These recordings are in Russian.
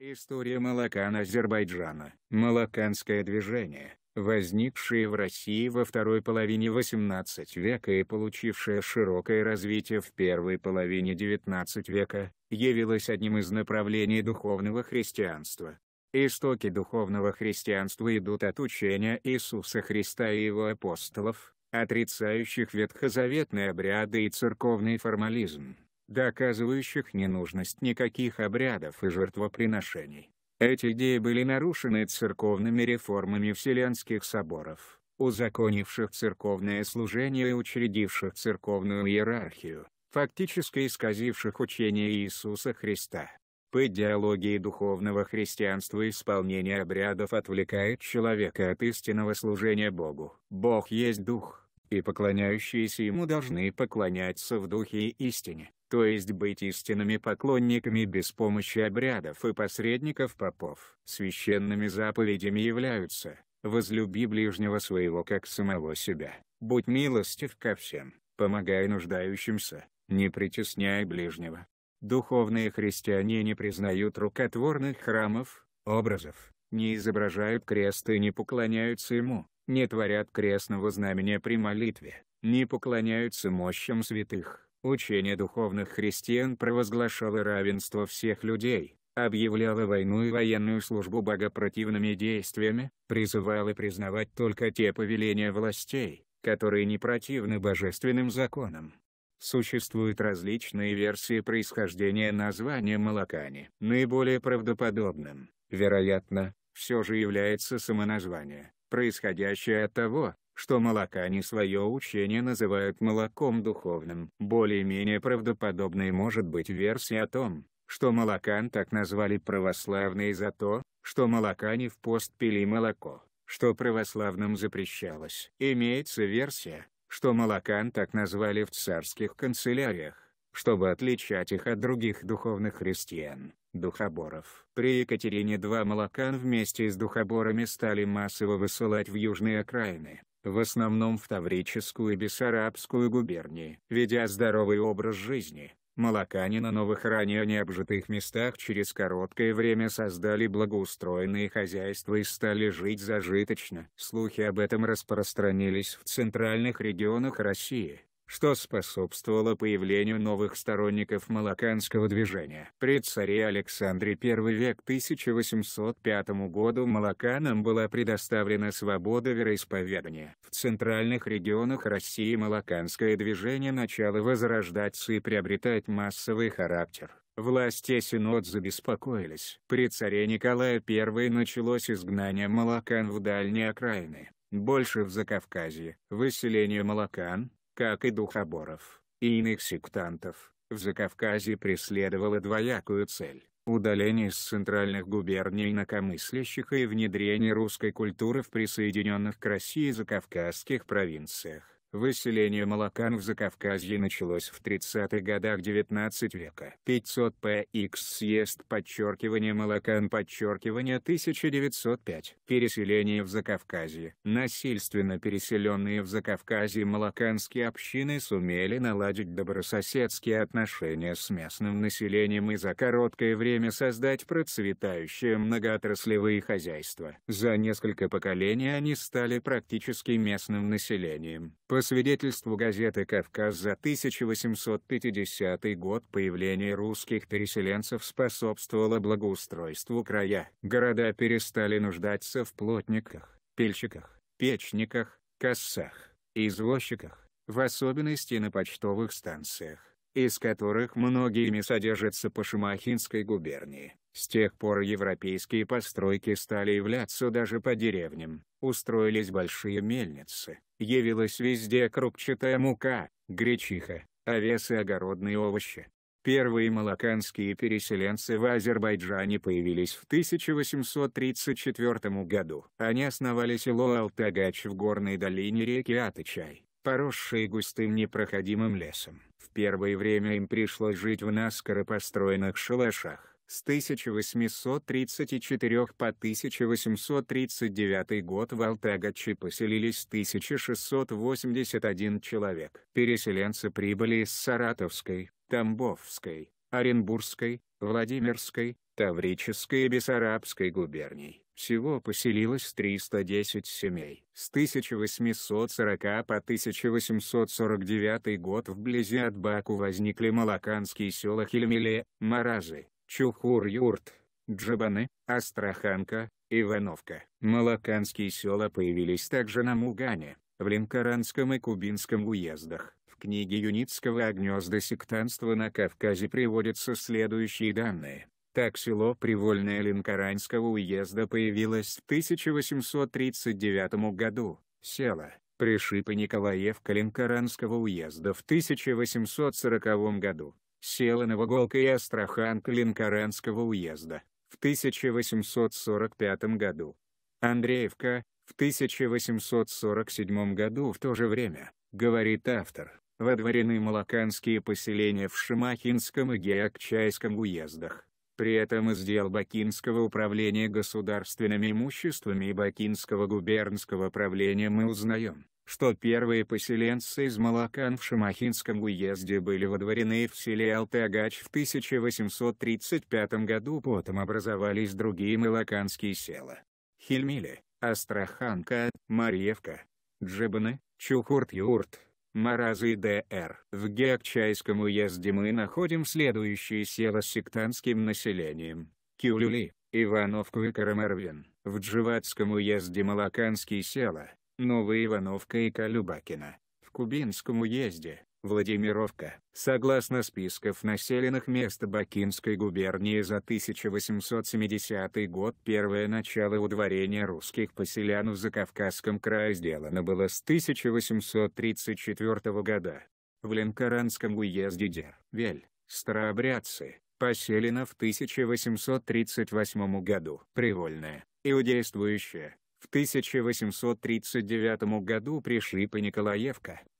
История молокан Азербайджана, молоканское движение, возникшее в России во второй половине 18 века и получившее широкое развитие в первой половине 19 века, явилось одним из направлений духовного христианства. Истоки духовного христианства идут от учения Иисуса Христа и его апостолов, отрицающих ветхозаветные обряды и церковный формализм доказывающих ненужность никаких обрядов и жертвоприношений. Эти идеи были нарушены церковными реформами Вселенских соборов, узаконивших церковное служение и учредивших церковную иерархию, фактически исказивших учение Иисуса Христа. По идеологии духовного христианства исполнение обрядов отвлекает человека от истинного служения Богу. Бог есть Дух, и поклоняющиеся ему должны поклоняться в духе и истине, то есть быть истинными поклонниками без помощи обрядов и посредников-попов. Священными заповедями являются «возлюби ближнего своего как самого себя, будь милостив ко всем, помогай нуждающимся, не притесняй ближнего». Духовные христиане не признают рукотворных храмов, образов, не изображают крест и не поклоняются ему, не творят крестного знамения при молитве, не поклоняются мощам святых. Учение духовных христиан провозглашало равенство всех людей, объявляло войну и военную службу богопротивными действиями, призывало признавать только те повеления властей, которые не противны божественным законам. Существуют различные версии происхождения названия молокани. Наиболее правдоподобным, вероятно, все же является самоназвание происходящее от того, что молокане свое учение называют молоком духовным. Более-менее правдоподобной может быть версия о том, что молокан так назвали православные за то, что молокане в пост пили молоко, что православным запрещалось. Имеется версия, что молокан так назвали в царских канцеляриях чтобы отличать их от других духовных христиан, духоборов. При Екатерине два молокан вместе с духоборами стали массово высылать в южные окраины, в основном в Таврическую и Бессарабскую губернии. Ведя здоровый образ жизни, молокане на новых ранее необжитых местах через короткое время создали благоустроенные хозяйства и стали жить зажиточно. Слухи об этом распространились в центральных регионах России что способствовало появлению новых сторонников молоканского движения. При царе Александре I век 1805 году молоканам была предоставлена свобода вероисповедания. В центральных регионах России молоканское движение начало возрождаться и приобретать массовый характер. Власти Синод забеспокоились. При царе Николае I началось изгнание молокан в дальние окраины больше в Закавказье, выселение молокан, как и духоборов, и иных сектантов, в Закавказье преследовала двоякую цель – удаление из центральных губерний инакомыслящих и внедрение русской культуры в присоединенных к России закавказских провинциях. Выселение молокан в Закавказье началось в 30-х годах 19 века. 500 PX съезд подчеркивание молокан подчеркивание 1905. Переселение в Закавказье. Насильственно переселенные в Закавказье молоканские общины сумели наладить добрососедские отношения с местным населением и за короткое время создать процветающее многоотраслевые хозяйства. За несколько поколений они стали практически местным населением. По свидетельству газеты «Кавказ» за 1850 год появление русских переселенцев способствовало благоустройству края. Города перестали нуждаться в плотниках, пильщиках, печниках, кассах, извозчиках, в особенности на почтовых станциях из которых многими содержатся по Шимахинской губернии. С тех пор европейские постройки стали являться даже по деревням, устроились большие мельницы, явилась везде крупчатая мука, гречиха, овес и огородные овощи. Первые молоканские переселенцы в Азербайджане появились в 1834 году. Они основали село Алтагач в горной долине реки Атычай поросшие густым непроходимым лесом. В первое время им пришлось жить в наскоро построенных шалашах. С 1834 по 1839 год в Алтагачи поселились 1681 человек. Переселенцы прибыли из Саратовской, Тамбовской, Оренбургской, Владимирской, Таврической и Бессарабской губерний. Всего поселилось 310 семей. С 1840 по 1849 год вблизи от Баку возникли малаканские села Хельмеле, Маразы, Чухур-Юрт, Джабаны, Астраханка, Ивановка. Малаканские села появились также на Мугане, в Ленкоранском и Кубинском уездах. В книге Юницкого о гнезда сектанства на Кавказе приводятся следующие данные. Так село Привольное Линкоранского уезда появилось в 1839 году. Село, пришиб и Николаевка Линкоранского уезда в 1840 году. Село Новоголка и Астраханка Линкоранского уезда в 1845 году. Андреевка, в 1847 году в то же время, говорит автор, водворены молоканские поселения в Шимахинском и Геокчайском уездах. При этом из дел Бакинского управления государственными имуществами и Бакинского губернского правления мы узнаем, что первые поселенцы из Малакан в Шамахинском уезде были водворены в селе Алтагач в 1835 году потом образовались другие малаканские села. Хельмили, Астраханка, Марьевка, Джебаны, Чукурт-Юрт, Маразы Д.Р. В Геокчайском уезде мы находим следующие села с сектантским населением. Кюлюли, Ивановку и Карамарвин. В Дживатском уезде Малаканские села, Новая Ивановка и Калюбакина. В Кубинском уезде Владимировка, согласно списков населенных мест Бакинской губернии за 1870 год первое начало удворения русских поселян в Закавказском крае сделано было с 1834 года. В Ленкоранском уезде Дер, Вель, Старообрядцы, поселено в 1838 году. Привольное, иудействующее, в 1839 году пришли по Николаевка,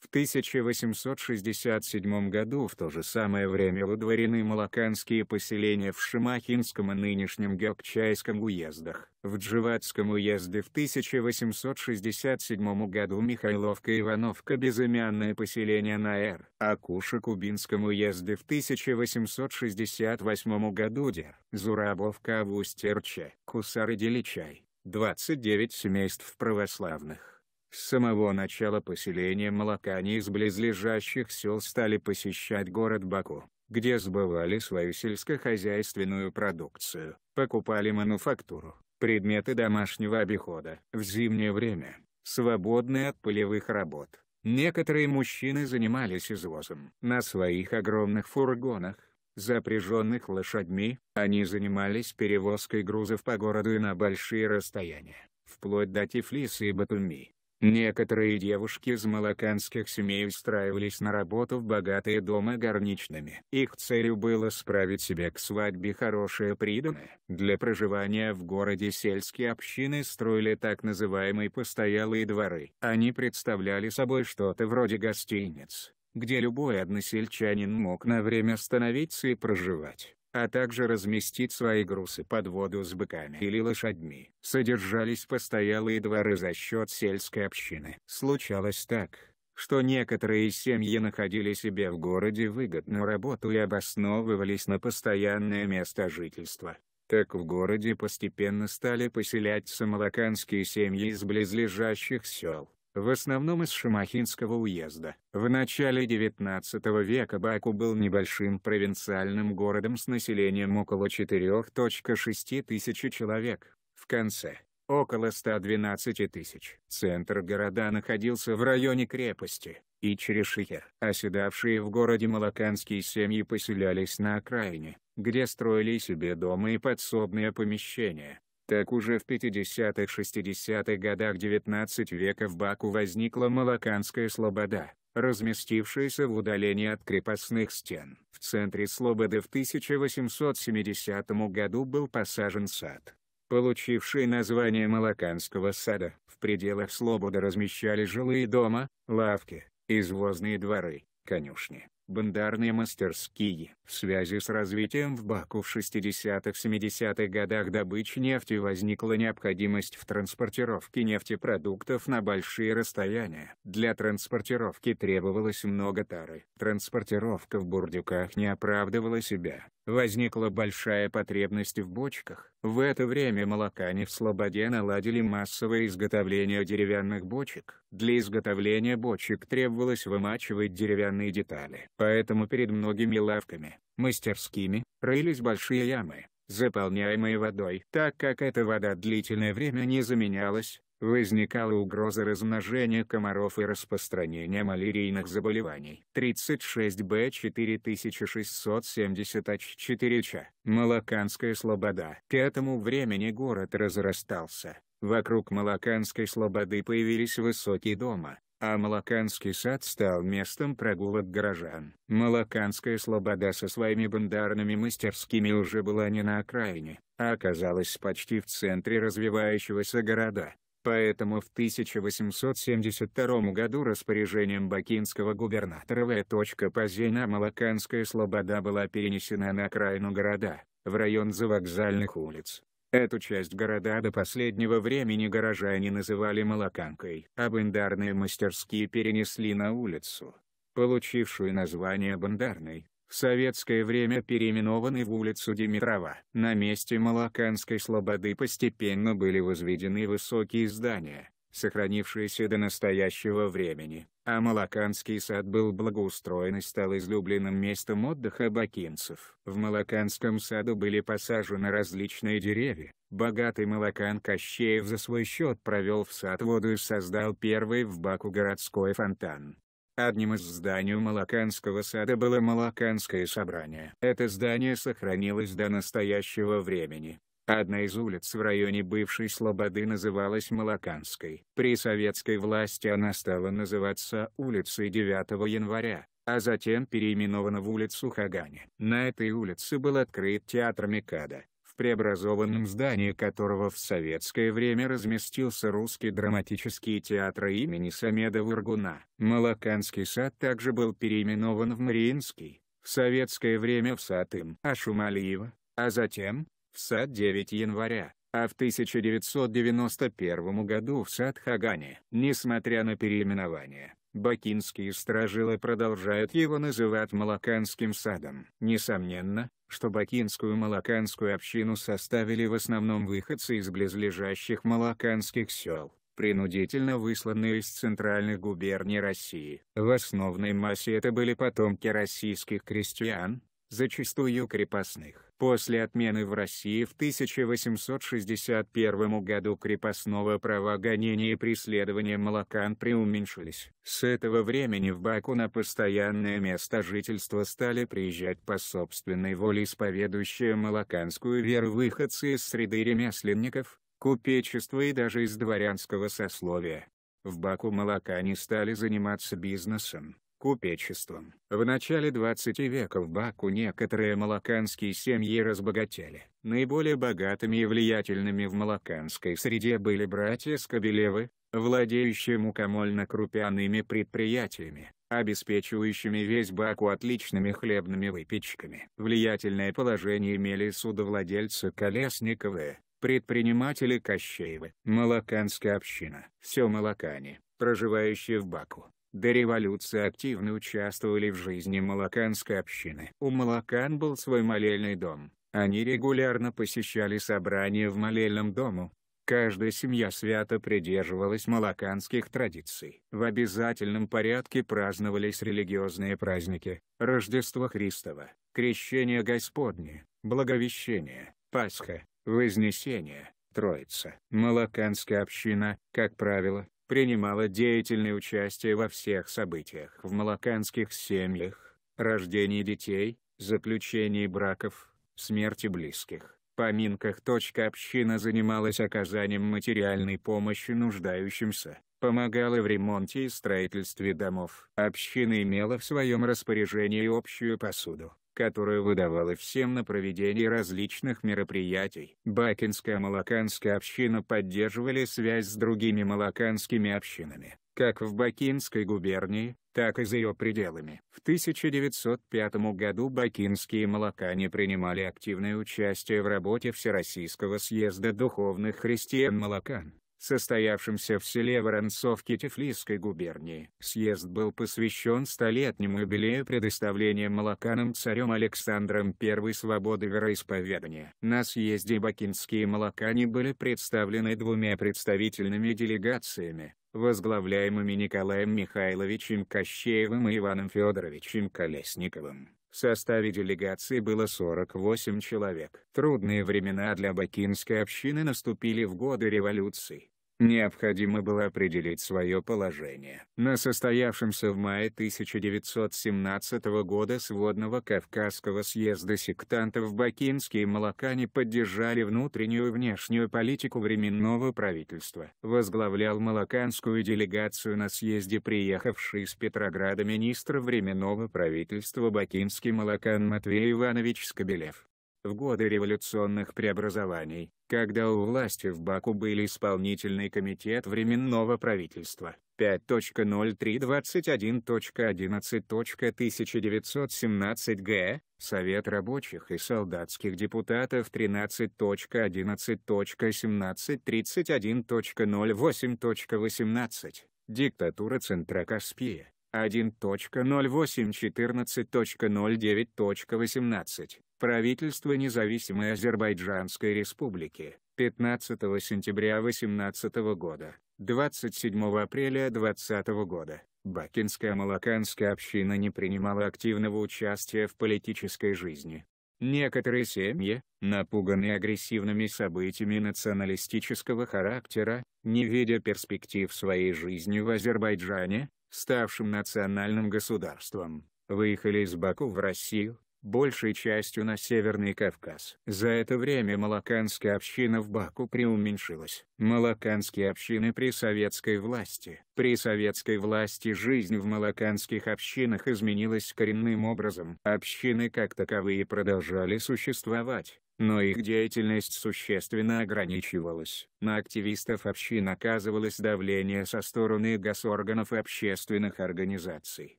В 1867 году в то же самое время водворены малаканские поселения в Шимахинском и нынешнем Геокчайском уездах. В Дживатском уезде в 1867 году Михайловка Ивановка безымянное поселение на Р. Акуша-Кубинском уезде в 1868 году Дер. Зурабовка Авустерча. Кусары Деличай. 29 семейств православных. С самого начала поселения молокане из близлежащих сел стали посещать город Баку, где сбывали свою сельскохозяйственную продукцию, покупали мануфактуру, предметы домашнего обихода. В зимнее время, свободные от полевых работ, некоторые мужчины занимались извозом. На своих огромных фургонах, запряженных лошадьми, они занимались перевозкой грузов по городу и на большие расстояния, вплоть до Тифлиса и Батуми. Некоторые девушки из молоканских семей устраивались на работу в богатые дома горничными. Их целью было справить себе к свадьбе хорошее приданное. Для проживания в городе сельские общины строили так называемые постоялые дворы. Они представляли собой что-то вроде гостиниц, где любой односельчанин мог на время остановиться и проживать а также разместить свои грузы под воду с быками или лошадьми. Содержались постоялые дворы за счет сельской общины. Случалось так, что некоторые семьи находили себе в городе выгодную работу и обосновывались на постоянное место жительства. Так в городе постепенно стали поселяться молоканские семьи из близлежащих сел в основном из Шимахинского уезда. В начале XIX века Баку был небольшим провинциальным городом с населением около 4.6 тысячи человек, в конце – около 112 тысяч. Центр города находился в районе крепости, и через Оседавшие в городе молоканские семьи поселялись на окраине, где строили себе дома и подсобные помещения. Так уже в 50-60-х годах XIX века в Баку возникла Малаканская слобода, разместившаяся в удалении от крепостных стен. В центре слободы в 1870 году был посажен сад, получивший название Малаканского сада. В пределах слободы размещались жилые дома, лавки, извозные дворы, конюшни бандарные мастерские. В связи с развитием в Баку в 60-70-х годах добычи нефти возникла необходимость в транспортировке нефтепродуктов на большие расстояния. Для транспортировки требовалось много тары. Транспортировка в бурдюках не оправдывала себя. Возникла большая потребность в бочках. В это время молокане в Слободе наладили массовое изготовление деревянных бочек. Для изготовления бочек требовалось вымачивать деревянные детали. Поэтому перед многими лавками, мастерскими, рылись большие ямы, заполняемые водой. Так как эта вода длительное время не заменялась, возникала угроза размножения комаров и распространения малярийных заболеваний. 36Б 4674 Ч. Малаканская слобода. К этому времени город разрастался. Вокруг Малаканской слободы появились высокие дома, а Малаканский сад стал местом прогулок горожан. Малаканская слобода со своими бандарными мастерскими уже была не на окраине, а оказалась почти в центре развивающегося города. Поэтому в 1872 году распоряжением бакинского губернатора В. Позейна Малаканская слобода была перенесена на окраину города, в район завокзальных улиц. Эту часть города до последнего времени горожане называли Малаканкой, а бандарные мастерские перенесли на улицу, получившую название Бандарной, в советское время переименованный в улицу Димитрова. На месте Малаканской слободы постепенно были возведены высокие здания, сохранившиеся до настоящего времени, а Малаканский сад был благоустроен и стал излюбленным местом отдыха бакинцев. В Малаканском саду были посажены различные деревья, богатый Малакан Кощеев за свой счет провел в сад воду и создал первый в Баку городской фонтан. Одним из зданий Малаканского сада было Малаканское собрание. Это здание сохранилось до настоящего времени. Одна из улиц в районе бывшей Слободы называлась Малаканской. При советской власти она стала называться улицей 9 января, а затем переименована в улицу Хагани. На этой улице был открыт театр Микада, преобразованном здании которого в советское время разместился русский драматический театр имени Самеда Варгуна. Малаканский сад также был переименован в Мариинский, в советское время в сад им Ашумалиева, а затем, в сад 9 января а в 1991 году в сад Хагане. Несмотря на переименование, бакинские стражилы продолжают его называть Малаканским садом. Несомненно, что бакинскую малаканскую общину составили в основном выходцы из близлежащих малаканских сел, принудительно высланные из центральных губерний России. В основной массе это были потомки российских крестьян, зачастую крепостных. После отмены в России в 1861 году крепостного права гонения и преследования молокан приуменьшились. С этого времени в Баку на постоянное место жительства стали приезжать по собственной воле исповедующие молоканскую веру выходцы из среды ремесленников, купечества и даже из дворянского сословия. В Баку молокане стали заниматься бизнесом, купечеством. В начале 20 века в Баку некоторые молоканские семьи разбогатели. Наиболее богатыми и влиятельными в молоканской среде были братья Скобелевы, владеющие мукомольно-крупяными предприятиями, обеспечивающими весь Баку отличными хлебными выпечками. Влиятельное положение имели судовладельцы Колесниковы, предприниматели Кощеевы. Молоканская община. Все молокане, проживающие в Баку, до революции активно участвовали в жизни молоканской общины. У молокан был свой молельный дом. Они регулярно посещали собрания в молельном дому. Каждая семья свято придерживалась молоканских традиций. В обязательном порядке праздновались религиозные праздники – Рождество Христово, Крещение Господне, Благовещение, Пасха, Вознесение, Троица. Молоканская община, как правило, принимала деятельное участие во всех событиях в молоканских семьях, рождении детей, заключении браков, смерти близких, поминках. Община занималась оказанием материальной помощи нуждающимся, помогала в ремонте и строительстве домов. Община имела в своем распоряжении общую посуду, которую выдавала всем на проведение различных мероприятий. Бакинская молоканская община поддерживали связь с другими молоканскими общинами, как в Бакинской губернии, так и за ее пределами. В 1905 году бакинские молокане принимали активное участие в работе Всероссийского съезда духовных христиан молокан состоявшемся в селе Воронцовке Тифлисской губернии. Съезд был посвящен столетнему юбилею предоставления молоканам царем Александром I свободы вероисповедания. На съезде бакинские молокане были представлены двумя представительными делегациями, возглавляемыми Николаем Михайловичем Кощеевым и Иваном Федоровичем Колесниковым. В составе делегации было 48 человек. Трудные времена для бакинской общины наступили в годы революции необходимо было определить свое положение. На состоявшемся в мае 1917 года сводного Кавказского съезда сектантов бакинские молокане поддержали внутреннюю и внешнюю политику временного правительства. Возглавлял молоканскую делегацию на съезде приехавший из Петрограда министр временного правительства бакинский молокан Матвей Иванович Скобелев в годы революционных преобразований, когда у власти в Баку были исполнительный комитет временного правительства. 5.03.21.11.1917 г. Совет рабочих и солдатских депутатов 13.11.17.31.08.18. Диктатура центра Каспия. 1.08.14.09.18. Правительство независимой Азербайджанской республики 15 сентября 18 года, 27 апреля 20 года. Бакинская малаканская община не принимала активного участия в политической жизни. Некоторые семьи, напуганные агрессивными событиями националистического характера, не видя перспектив своей жизни в Азербайджане, ставшем национальным государством, выехали из Баку в Россию, большей частью на Северный Кавказ. За это время молоканская община в Баку преуменьшилась. Малаканские общины при советской власти. При советской власти жизнь в малаканских общинах изменилась коренным образом. Общины как таковые продолжали существовать, но их деятельность существенно ограничивалась. На активистов общин оказывалось давление со стороны госорганов и общественных организаций.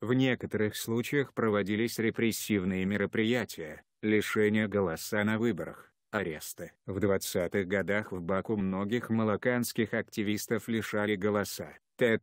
В некоторых случаях проводились репрессивные мероприятия, лишение голоса на выборах, аресты. В 20-х годах в Баку многих малаканских активистов лишали голоса. Т.Е.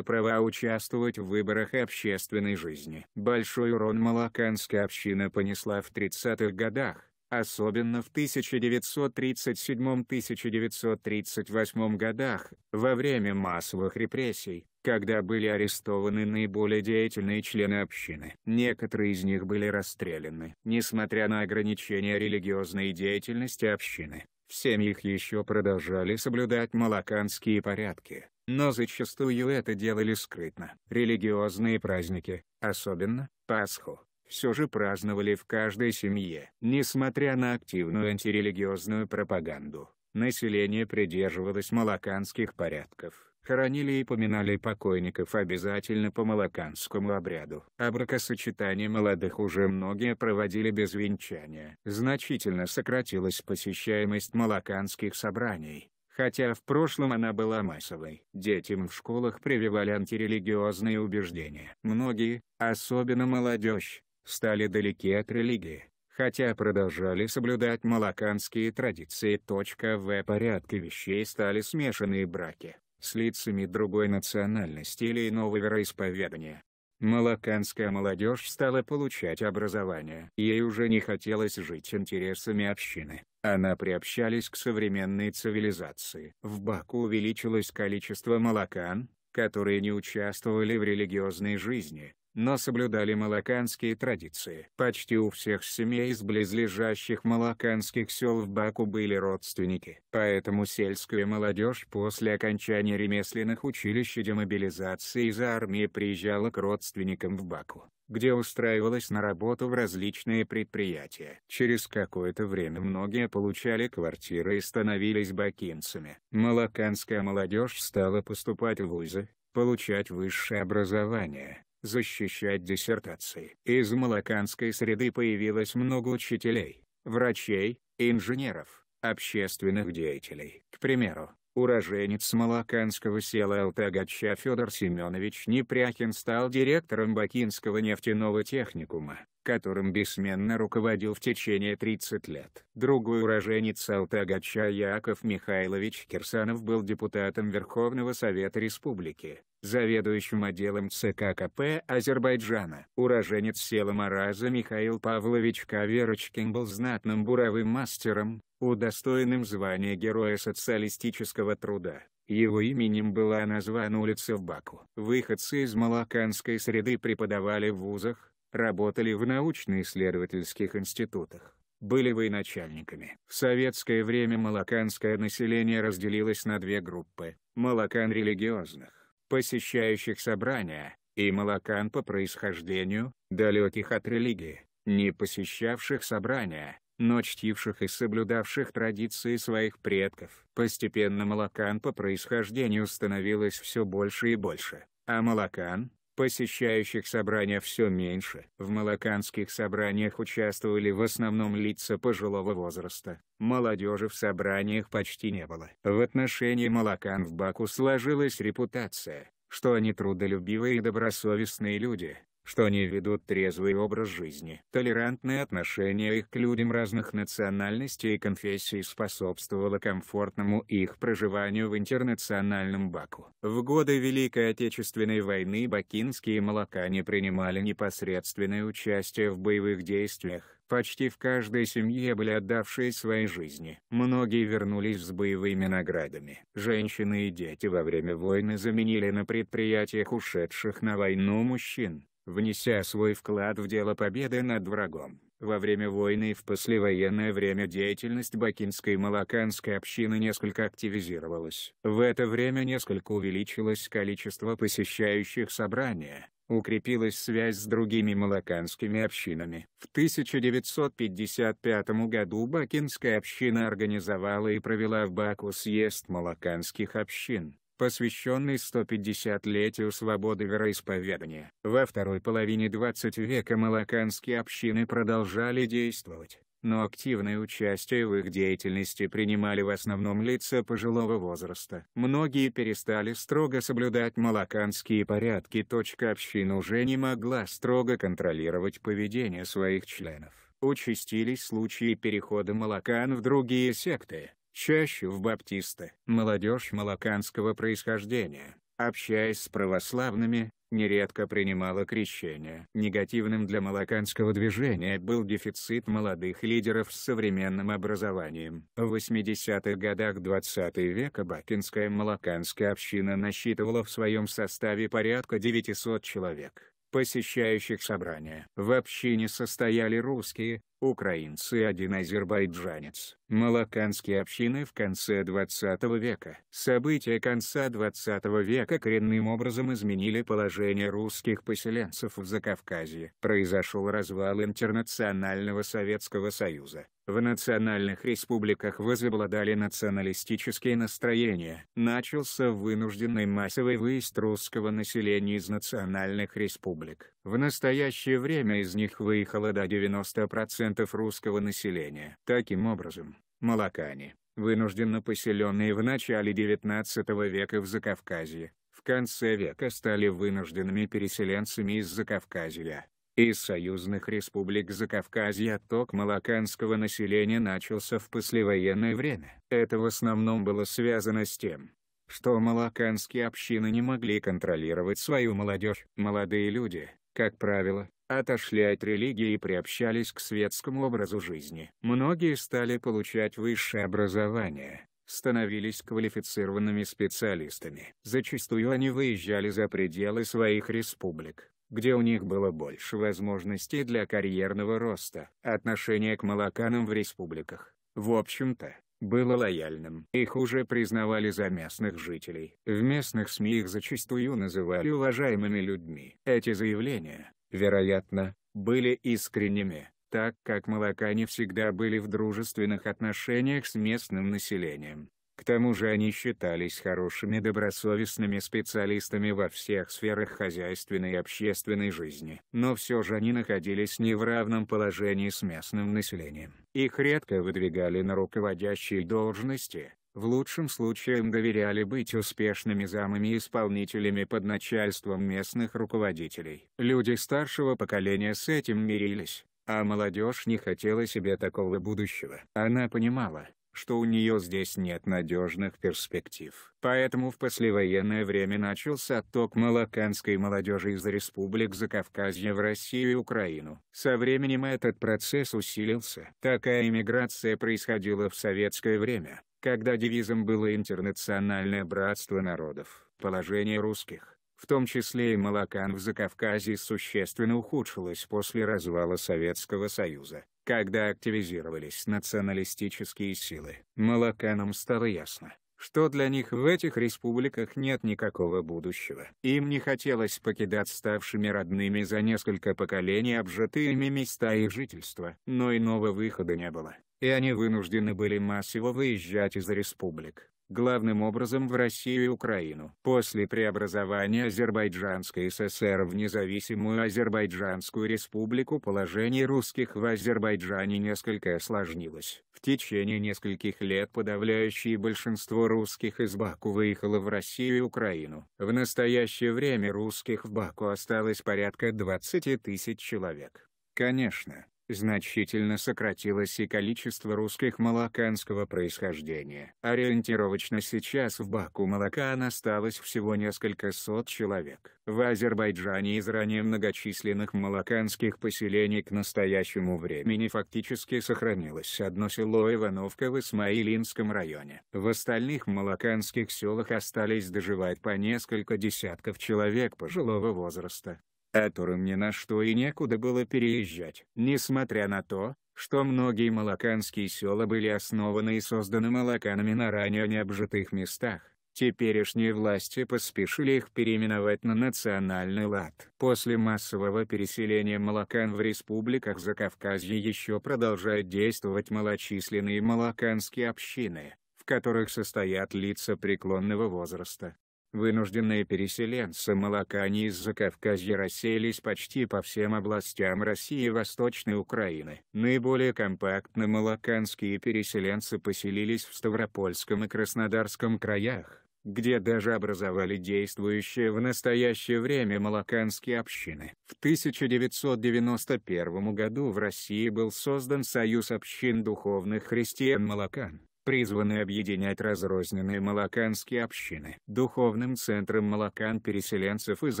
Права участвовать в выборах и общественной жизни. Большой урон малаканская община понесла в 30-х годах, особенно в 1937-1938 годах, во время массовых репрессий, когда были арестованы наиболее деятельные члены общины. Некоторые из них были расстреляны. Несмотря на ограничения религиозной деятельности общины, в семьях еще продолжали соблюдать малаканские порядки, но зачастую это делали скрытно. Религиозные праздники, особенно Пасху, все же праздновали в каждой семье. Несмотря на активную антирелигиозную пропаганду, население придерживалось молоканских порядков. Хоронили и поминали покойников обязательно по молоканскому обряду. А бракосочетание молодых уже многие проводили без венчания. Значительно сократилась посещаемость молоканских собраний хотя в прошлом она была массовой. Детям в школах прививали антирелигиозные убеждения. Многие, особенно молодежь, стали далеки от религии, хотя продолжали соблюдать малаканские традиции. В порядке вещей стали смешанные браки с лицами другой национальности или иного вероисповедания. Малаканская молодежь стала получать образование. Ей уже не хотелось жить интересами общины. Она приобщалась к современной цивилизации. В Баку увеличилось количество малакан, которые не участвовали в религиозной жизни, но соблюдали малаканские традиции. Почти у всех семей из близлежащих малаканских сел в Баку были родственники. Поэтому сельская молодежь после окончания ремесленных училищ и демобилизации из армии приезжала к родственникам в Баку где устраивалась на работу в различные предприятия. Через какое-то время многие получали квартиры и становились бакинцами. Малаканская молодежь стала поступать в вузы, получать высшее образование защищать диссертации. Из молоканской среды появилось много учителей, врачей, инженеров, общественных деятелей. К примеру, уроженец молоканского села Алтагача Федор Семенович Непряхин стал директором Бакинского нефтяного техникума которым бессменно руководил в течение 30 лет. Другой уроженец Алтагача Яков Михайлович Кирсанов был депутатом Верховного Совета Республики, заведующим отделом ЦК КП Азербайджана. Уроженец села Мараза Михаил Павлович Каверочкин был знатным буровым мастером, удостоенным звания Героя социалистического труда. Его именем была названа улица в Баку. Выходцы из малаканской среды преподавали в вузах, работали в научно-исследовательских институтах, были военачальниками. В советское время малаканское население разделилось на две группы – малакан религиозных, посещающих собрания, и малакан по происхождению, далеких от религии, не посещавших собрания, но чтивших и соблюдавших традиции своих предков. Постепенно молокан по происхождению становилось все больше и больше, а молокан, Посещающих собрания все меньше. В молоканских собраниях участвовали в основном лица пожилого возраста. Молодежи в собраниях почти не было. В отношении молокан в Баку сложилась репутация, что они трудолюбивые и добросовестные люди, что они ведут трезвый образ жизни. Толерантное отношение их к людям разных национальностей и конфессий способствовало комфортному их проживанию в интернациональном Баку. В годы Великой Отечественной войны бакинские молокане принимали непосредственное участие в боевых действиях. Почти в каждой семье были отдавшие свои жизни. Многие вернулись с боевыми наградами. Женщины и дети во время войны заменили на предприятиях ушедших на войну мужчин внеся свой вклад в дело победы над врагом. Во время войны и в послевоенное время деятельность бакинской и малаканской общины несколько активизировалась. В это время несколько увеличилось количество посещающих собрания, укрепилась связь с другими малаканскими общинами. В 1955 году Бакинская община организовала и провела в Баку съезд малаканских общин посвященный 150-летию свободы вероисповедания. Во второй половине 20 века малаканские общины продолжали действовать, но активное участие в их деятельности принимали в основном лица пожилого возраста. Многие перестали строго соблюдать малаканские порядки. Точка Община уже не могла строго контролировать поведение своих членов. Участились случаи перехода молокан в другие секты, Чаще в баптисты, молодежь молоканского происхождения, общаясь с православными, нередко принимала крещение. Негативным для молоканского движения был дефицит молодых лидеров с современным образованием. В 80-х годах 20 века бакинская молоканская община насчитывала в своем составе порядка 900 человек, посещающих собрания. В общине состояли русские, украинцы один азербайджанец. Малаканские общины в конце 20 века. События конца 20 века коренным образом изменили положение русских поселенцев в Закавказье. Произошел развал интернационального Советского Союза. В национальных республиках возобладали националистические настроения. Начался вынужденный массовый выезд русского населения из национальных республик. В настоящее время из них выехало до 90% 10% русского населения. Таким образом, молокане, вынужденно поселенные в начале XIX века в Закавказье, в конце века стали вынужденными переселенцами из Закавказья. Из союзных республик Закавказья отток молоканского населения начался в послевоенное время. Это в основном было связано с тем, что молоканские общины не могли контролировать свою молодежь. Молодые люди, как правило, отошли от религии и приобщались к светскому образу жизни. Многие стали получать высшее образование, становились квалифицированными специалистами. Зачастую они выезжали за пределы своих республик где у них было больше возможностей для карьерного роста. Отношение к молоканам в республиках, в общем-то, было лояльным. Их уже признавали за местных жителей. В местных СМИ их зачастую называли уважаемыми людьми. Эти заявления, вероятно, были искренними, так как молокане всегда были в дружественных отношениях с местным населением. К тому же они считались хорошими добросовестными специалистами во всех сферах хозяйственной и общественной жизни. Но все же они находились не в равном положении с местным населением. Их редко выдвигали на руководящие должности, в лучшем случае им доверяли быть успешными замами и исполнителями под начальством местных руководителей. Люди старшего поколения с этим мирились, а молодежь не хотела себе такого будущего. Она понимала, что у нее здесь нет надежных перспектив. Поэтому в послевоенное время начался отток молоканской молодежи из республик Закавказья в Россию и Украину. Со временем этот процесс усилился. Такая иммиграция происходила в советское время, когда девизом было «Интернациональное братство народов». Положение русских, в том числе и молокан в Закавказье существенно ухудшилось после развала Советского Союза, когда активизировались националистические силы. Молоканам стало ясно, что для них в этих республиках нет никакого будущего. Им не хотелось покидать ставшими родными за несколько поколений обжитыми места их жительства, но иного выхода не было и они вынуждены были массово выезжать из республик, главным образом в Россию и Украину. После преобразования Азербайджанской ССР в независимую Азербайджанскую республику положение русских в Азербайджане несколько осложнилось. В течение нескольких лет подавляющее большинство русских из Баку выехало в Россию и Украину. В настоящее время русских в Баку осталось порядка 20 тысяч человек. Конечно, Значительно сократилось и количество русских молоканского происхождения. Ориентировочно сейчас в Баку молокан осталось всего несколько сот человек. В Азербайджане из ранее многочисленных молоканских поселений к настоящему времени фактически сохранилось одно село Ивановка в Исмаилинском районе. В остальных молоканских селах остались доживать по несколько десятков человек пожилого возраста которым ни на что и некуда было переезжать. Несмотря на то, что многие малаканские села были основаны и созданы малаканами на ранее необжитых местах, Теперешние власти поспешили их переименовать на национальный лад. После массового переселения молокан в республиках Закавказья еще продолжают действовать малочисленные молоканские общины, в которых состоят лица преклонного возраста. Вынужденные переселенцы молокане из Закавказья расселись почти по всем областям России и Восточной Украины. Наиболее компактно молоканские переселенцы поселились в Ставропольском и Краснодарском краях, где даже образовали действующие в настоящее время молоканские общины. В 1991 году в России был создан Союз общин духовных христиан Молокан призваны объединять разрозненные малаканские общины. Духовным центром малакан-переселенцев из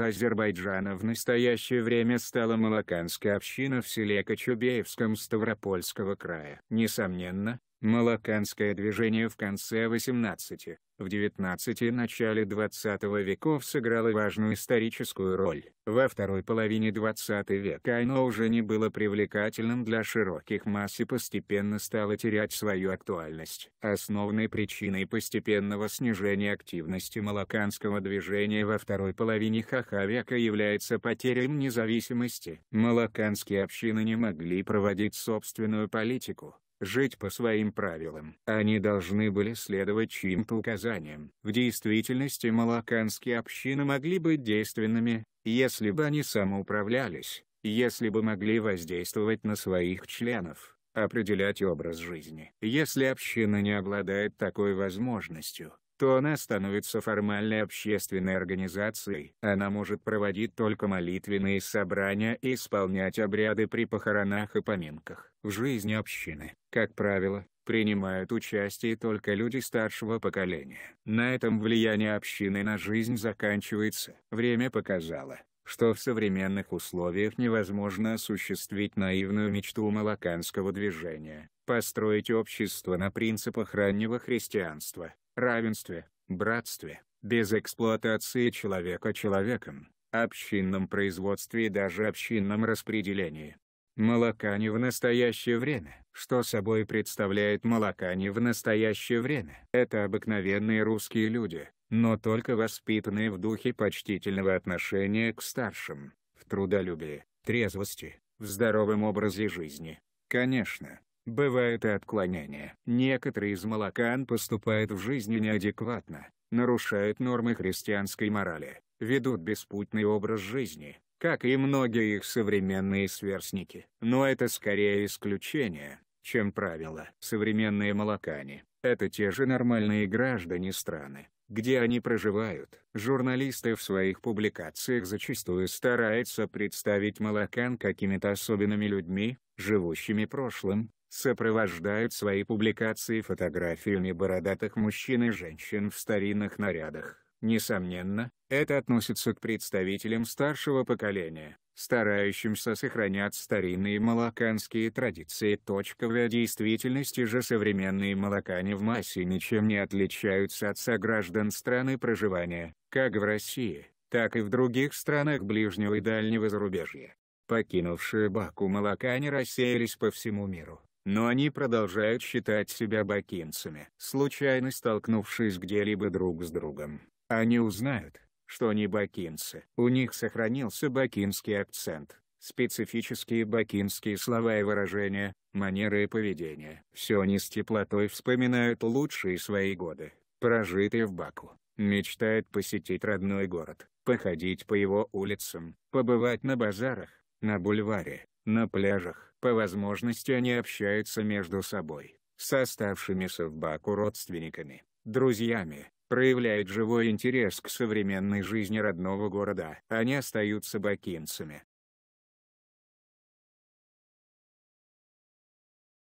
Азербайджана в настоящее время стала малаканская община в селе Кочубеевском Ставропольского края. Несомненно, Малаканское движение в конце XVIII, в XIX и начале XX веков сыграло важную историческую роль. Во второй половине XX века оно уже не было привлекательным для широких масс и постепенно стало терять свою актуальность. Основной причиной постепенного снижения активности малаканского движения во второй половине хаха века является потеря им независимости. Малаканские общины не могли проводить собственную политику жить по своим правилам. Они должны были следовать чьим-то указаниям. В действительности малаканские общины могли быть действенными, если бы они самоуправлялись, если бы могли воздействовать на своих членов определять образ жизни. Если община не обладает такой возможностью, что она становится формальной общественной организацией. Она может проводить только молитвенные собрания и исполнять обряды при похоронах и поминках. В жизни общины, как правило, принимают участие только люди старшего поколения. На этом влияние общины на жизнь заканчивается. Время показало, что в современных условиях невозможно осуществить наивную мечту молоканского движения, построить общество на принципах раннего христианства равенстве, братстве, без эксплуатации человека человеком, общинном производстве и даже общинном распределении. Молока в настоящее время. Что собой представляет молока в настоящее время? Это обыкновенные русские люди, но только воспитанные в духе почтительного отношения к старшим, в трудолюбии, трезвости, в здоровом образе жизни. Конечно, Бывает и отклонения. Некоторые из молокан поступают в жизни неадекватно, нарушают нормы христианской морали, ведут беспутный образ жизни, как и многие их современные сверстники. Но это скорее исключение, чем правило. Современные молокане – это те же нормальные граждане страны, где они проживают. Журналисты в своих публикациях зачастую стараются представить молокан какими-то особенными людьми, живущими прошлым, сопровождают свои публикации фотографиями бородатых мужчин и женщин в старинных нарядах. Несомненно, это относится к представителям старшего поколения, старающимся сохранять старинные малаканские традиции. В действительности же современные малакане в массе ничем не отличаются от сограждан страны проживания, как в России, так и в других странах ближнего и дальнего зарубежья. Покинувшие Баку молока не рассеялись по всему миру но они продолжают считать себя бакинцами. Случайно столкнувшись где-либо друг с другом, они узнают, что они бакинцы. У них сохранился бакинский акцент, специфические бакинские слова и выражения, манеры и поведение. Все они с теплотой вспоминают лучшие свои годы, прожитые в Баку. Мечтают посетить родной город, походить по его улицам, побывать на базарах, на бульваре, на пляжах по возможности они общаются между собой, с оставшимися в Баку родственниками, друзьями, проявляют живой интерес к современной жизни родного города. Они остаются бакинцами,